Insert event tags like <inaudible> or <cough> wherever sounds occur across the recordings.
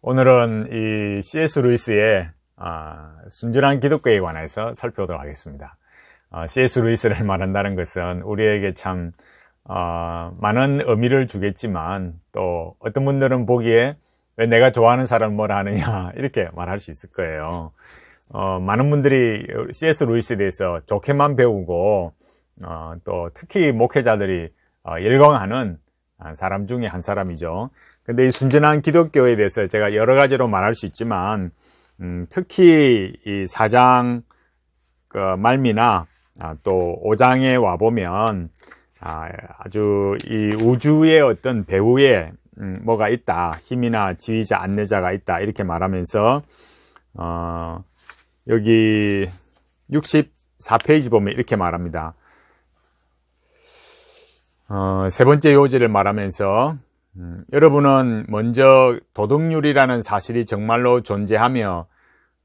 오늘은 이 C.S. 루이스의 아, 순진한 기독교에 관해서 살펴보도록 하겠습니다. 아, 어, C.S. 루이스를 말한다는 것은 우리에게 참 아, 많은 의미를 주겠지만 또 어떤 분들은 보기에 왜 내가 좋아하는 사람 뭘 하느냐 <laughs> 이렇게 말할 수 있을 거예요. 어, 많은 분들이 C.S. 루이스에 대해서 좋게만 배우고 어, 또 특히 목회자들이 어, 열광하는 아, 사람 중에 한 사람이죠. 근데 이 순진한 기독교에 대해서 제가 여러 가지로 말할 수 있지만, 음, 특히 이 사장 그 말미나 아, 또 5장에 와보면 아, 주이 우주의 어떤 배후에 음, 뭐가 있다. 힘이나 지휘자, 안내자가 있다. 이렇게 말하면서, 어, 여기 64페이지 보면 이렇게 말합니다. 어, 세 번째 요지를 말하면서 음, 여러분은 먼저 도덕률이라는 사실이 정말로 존재하며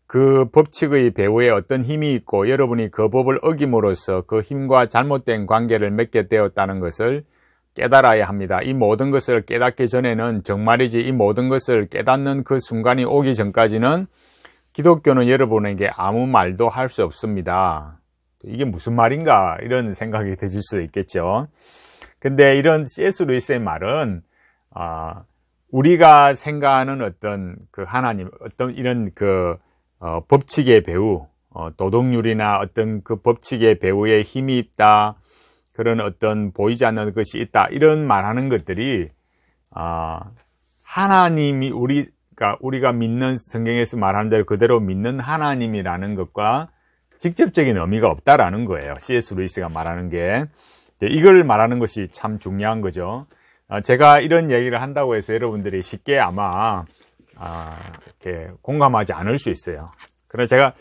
그 법칙의 배후에 어떤 힘이 있고 여러분이 그 법을 어김으로써 그 힘과 잘못된 관계를 맺게 되었다는 것을 깨달아야 합니다. 이 모든 것을 깨닫기 전에는 정말이지 이 모든 것을 깨닫는 그 순간이 오기 전까지는 기독교는 여러분에게 아무 말도 할 수 없습니다. 이게 무슨 말인가 이런 생각이 드실 수 있겠죠. 근데 이런 CS 루이스의 말은 아, 우리가 생각하는 어떤 그 하나님, 어떤 이런 그 어, 법칙의 배우, 어, 도덕률이나 어떤 그 법칙의 배우에 힘이 있다. 그런 어떤 보이지 않는 것이 있다. 이런 말하는 것들이 아, 하나님이 우리 그러니까 우리가 믿는 성경에서 말하는 대로 그대로 믿는 하나님이라는 것과 직접적인 의미가 없다라는 거예요. C.S. 루이스가 말하는 게 이걸 말하는 것이 참 중요한 거죠. 아, 제가 이런 얘기를 한다고 해서 여러분들이 쉽게 아마 아, 이렇게 공감하지 않을 수 있어요. 그러나 제가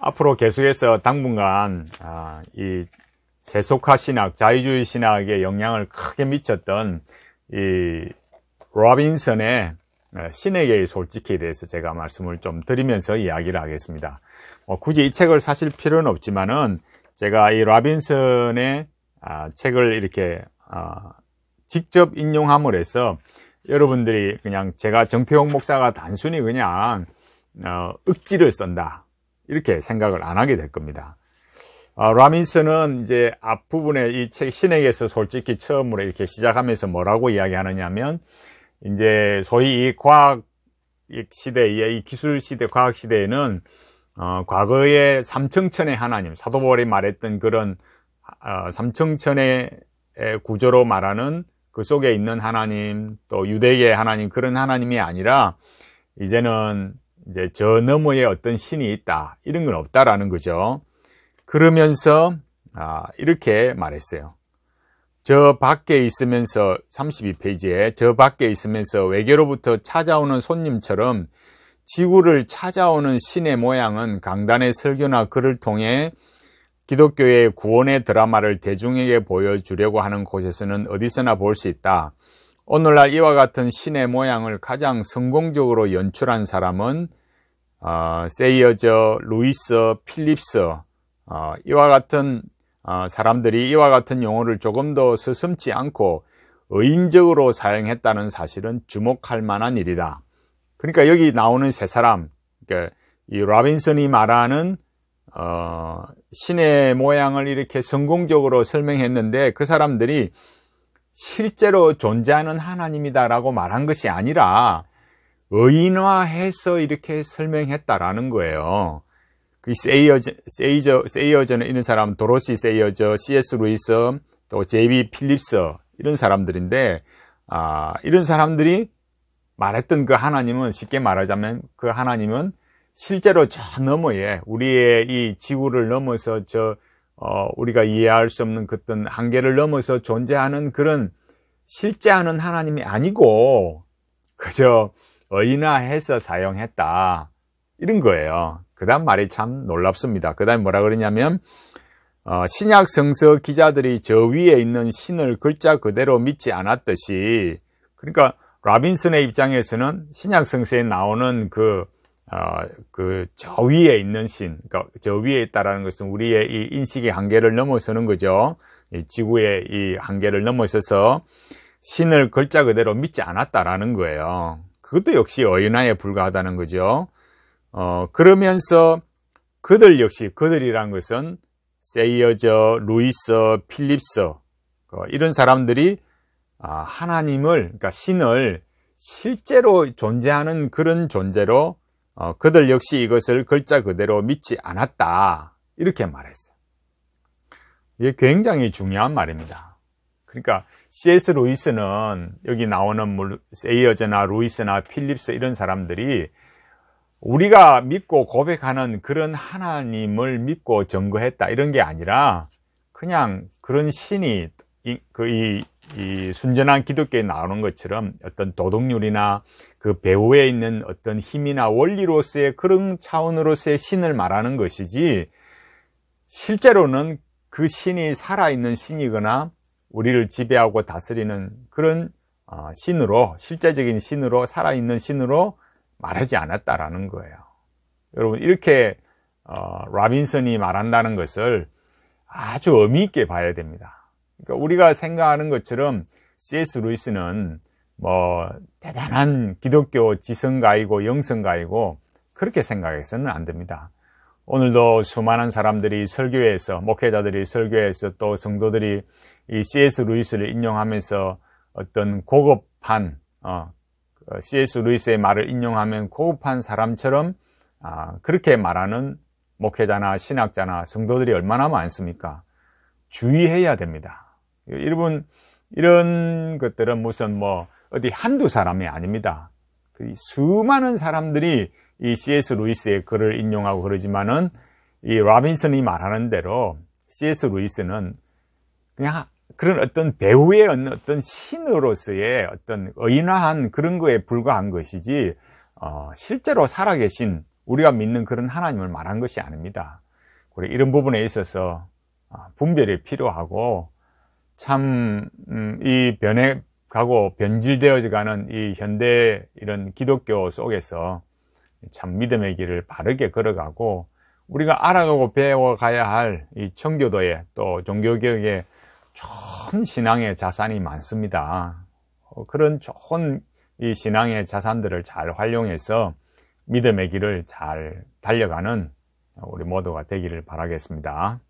앞으로 계속해서 당분간 아, 이 세속화 신학, 자유주의 신학에 영향을 크게 미쳤던 이 로빈슨의 어, 신에게의 솔직히 대해서 제가 말씀을 좀 드리면서 이야기를 하겠습니다. 뭐 굳이 이 책을 사실 필요는 없지만은 제가 이 로빈슨의 아, 책을 이렇게 아, 직접 인용함을 해서 여러분들이 그냥 제가 정태용 목사가 단순히 그냥 어, 억지를 쓴다 이렇게 생각을 안 하게 될 겁니다. 어, 라민스는 이제 앞부분에 이 책 신에게서 솔직히 처음으로 이렇게 시작하면서 뭐라고 이야기하느냐면 이제 소위 이 과학 시대, 이 기술 시대, 과학 시대에는 어, 과거의 삼층천의 하나님, 사도바울이 말했던 그런 어, 삼층천의 구조로 말하는 그 속에 있는 하나님 또 유대의 하나님 그런 하나님이 아니라 이제는 이제 저 너머에 어떤 신이 있다 이런 건 없다라는 거죠. 그러면서 아, 이렇게 말했어요. 저 밖에 있으면서 32페이지에 저 밖에 있으면서 외계로부터 찾아오는 손님처럼 지구를 찾아오는 신의 모양은 강단의 설교나 글을 통해 기독교의 구원의 드라마를 대중에게 보여주려고 하는 곳에서는 어디서나 볼 수 있다. 오늘날 이와 같은 신의 모양을 가장 성공적으로 연출한 사람은 어, 세이어저, 루이스, 필립스 어, 이와 같은 어, 사람들이 이와 같은 용어를 조금 더 서슴지 않고 의인적으로 사용했다는 사실은 주목할 만한 일이다. 그러니까 여기 나오는 세 사람, 그러니까 이 라빈슨이 말하는 어, 신의 모양을 이렇게 성공적으로 설명했는데 그 사람들이 실제로 존재하는 하나님이다라고 말한 것이 아니라 의인화해서 이렇게 설명했다라는 거예요. 그 세이어저, 세이저, 세이어저는 이런 사람, 도로시 세이어저, C.S. 루이스, 또 제비 이 필립스 이런 사람들인데 아, 이런 사람들이 말했던 그 하나님은 쉽게 말하자면 그 하나님은 실제로 저 너머에 우리의 이 지구를 넘어서 저 어, 우리가 이해할 수 없는 어떤 한계를 넘어서 존재하는 그런 실제하는 하나님이 아니고 그저 의인화해서 사용했다 이런 거예요. 그다음 말이 참 놀랍습니다. 그다음 뭐라 그러냐면 어, 신약 성서 기자들이 저 위에 있는 신을 글자 그대로 믿지 않았듯이 그러니까 라빈슨의 입장에서는 신약 성서에 나오는 그 어, 그저 위에 있는 신, 그러니까 저 위에 있다라는 것은 우리의 이 인식의 한계를 넘어서는 거죠. 이 지구의 이 한계를 넘어서서 신을 글자 그대로 믿지 않았다라는 거예요. 그것도 역시 어인화에 불과하다는 거죠. 어, 그러면서 그들 역시 그들이란 것은 세이어저, 루이서, 필립서 어, 그 이런 사람들이 아, 하나님을 그러니까 신을 실제로 존재하는 그런 존재로 어, 그들 역시 이것을 글자 그대로 믿지 않았다 이렇게 말했어요. 이게 굉장히 중요한 말입니다. 그러니까 C.S. 루이스는 여기 나오는 세이어제나 루이스나 필립스 이런 사람들이 우리가 믿고 고백하는 그런 하나님을 믿고 증거했다 이런 게 아니라 그냥 그런 신이 그이 그이 순전한 기독교에 나오는 것처럼 어떤 도덕률이나 그 배후에 있는 어떤 힘이나 원리로서의 그런 차원으로서의 신을 말하는 것이지 실제로는 그 신이 살아있는 신이거나 우리를 지배하고 다스리는 그런 어, 신으로 실제적인 신으로 살아있는 신으로 말하지 않았다라는 거예요. 여러분 이렇게 어, 라빈슨이 말한다는 것을 아주 의미 있게 봐야 됩니다. 그러니까 우리가 생각하는 것처럼 C.S. 루이스는 뭐 대단한 기독교 지성가이고 영성가이고 그렇게 생각해서는 안 됩니다. 오늘도 수많은 사람들이 설교에서 목회자들이 설교에서 또 성도들이 이 C.S. 루이스를 인용하면서 어떤 고급한 어, 그 C.S. 루이스의 말을 인용하면 고급한 사람처럼 아, 그렇게 말하는 목회자나 신학자나 성도들이 얼마나 많습니까? 주의해야 됩니다. 여러분 이런 것들은 무슨 뭐 어디 한두 사람이 아닙니다. 그 수많은 사람들이 이 C.S. 루이스의 글을 인용하고 그러지만은 이 라빈슨이 말하는 대로 C.S. 루이스는 그냥 그런 어떤 배우의 어떤 신으로서의 어떤 의인화한 그런 거에 불과한 것이지 어, 실제로 살아계신 우리가 믿는 그런 하나님을 말한 것이 아닙니다. 그래 이런 부분에 있어서 아, 분별이 필요하고 참이 음, 변해가고 변질되어져가는 이 현대 이런 기독교 속에서 참 믿음의 길을 바르게 걸어가고 우리가 알아가고 배워가야 할 이청교도에또종교개혁에 좋은 신앙의 자산이 많습니다. 어, 그런 좋은 이 신앙의 자산들을 잘 활용해서 믿음의 길을 잘 달려가는 우리 모두가 되기를 바라겠습니다.